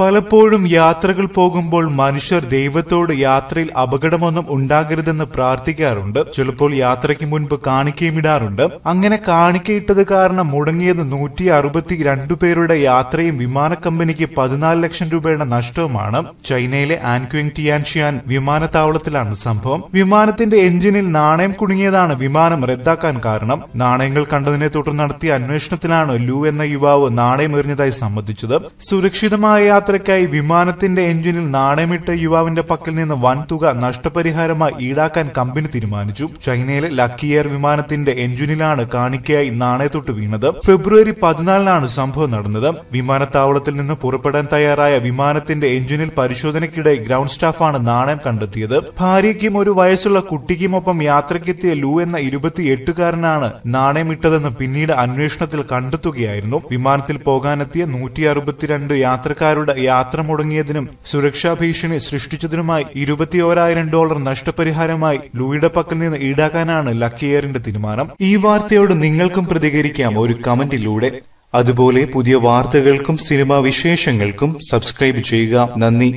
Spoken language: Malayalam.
പലപ്പോഴും യാത്രകൾ പോകുമ്പോൾ മനുഷ്യർ ദൈവത്തോട് യാത്രയിൽ അപകടമൊന്നും ഉണ്ടാകരുതെന്ന് പ്രാർത്ഥിക്കാറുണ്ട് ചിലപ്പോൾ യാത്രയ്ക്ക് മുൻപ് കാണിക്കയും ഇടാറുണ്ട് അങ്ങനെ കാണിക്കയിട്ടത് കാരണം മുടങ്ങിയത് നൂറ്റി അറുപത്തി രണ്ടു പേരുടെ യാത്രയും വിമാന കമ്പനിക്ക് പതിനാല് ലക്ഷം രൂപയുടെ നഷ്ടവുമാണ് ചൈനയിലെ ആൻക്വിങ് ടിയാൻഷിയാൻ വിമാനത്താവളത്തിലാണ് സംഭവം വിമാനത്തിന്റെ എഞ്ചിനിൽ നാണയം കുടുങ്ങിയതാണ് വിമാനം റദ്ദാക്കാൻ കാരണം നാണയങ്ങൾ കണ്ടതിനെ തുടർന്ന് നടത്തിയ അന്വേഷണത്തിലാണ് ലു എന്ന യുവാവ് നാണയം എറിഞ്ഞതായി സമ്മതിച്ചത് സുരക്ഷിതമായ യാത്ര യാത്രയ്ക്കായി വിമാനത്തിന്റെ എഞ്ചിനിൽ നാണയമിട്ട യുവാവിന്റെ പക്കൽ നിന്ന് വൻതുക നഷ്ടപരിഹാരമായി ഈടാക്കാൻ കമ്പനി തീരുമാനിച്ചു ചൈനയിലെ ലക്കി എയർ വിമാനത്തിന്റെ എഞ്ചിനിലാണ് കാണിക്കയായി നാണയത്തൊട്ട് വീണത് ഫെബ്രുവരി പതിനാലിനാണ് സംഭവം നടന്നത് വിമാനത്താവളത്തിൽ നിന്ന് പുറപ്പെടാൻ തയ്യാറായ വിമാനത്തിന്റെ എഞ്ചിനിൽ പരിശോധനയ്ക്കിടെ ഗ്രൗണ്ട് സ്റ്റാഫാണ് നാണയം കണ്ടെത്തിയത് ഭാര്യയ്ക്കും ഒരു വയസ്സുള്ള കുട്ടിക്കുമൊപ്പം യാത്രയ്ക്കെത്തിയ ലു എന്ന ഇരുപത്തിയെട്ടുകാരനാണ് നാണയമിട്ടതെന്ന് പിന്നീട് അന്വേഷണത്തിൽ കണ്ടെത്തുകയായിരുന്നു വിമാനത്തിൽ പോകാനെത്തിയ നൂറ്റി അറുപത്തിരണ്ട് യാത്രക്കാരുടെ യാത്ര മുടങ്ങിയതിനും സുരക്ഷാ ഭീഷണി സൃഷ്ടിച്ചതിനുമായി ഇരുപത്തിയോരായിരം ഡോളർ നഷ്ടപരിഹാരമായി ലൂയിയുടെ പക്കൽ നിന്ന് ഈടാക്കാനാണ് ലക്കി എയറിന്റെ തീരുമാനം ഈ വാർത്തയോട് നിങ്ങൾക്കും പ്രതികരിക്കാം ഒരു കമന്റിലൂടെ അതുപോലെ പുതിയ വാർത്തകൾക്കും സിനിമാ വിശേഷങ്ങൾക്കും സബ്സ്ക്രൈബ് ചെയ്യുക നന്ദി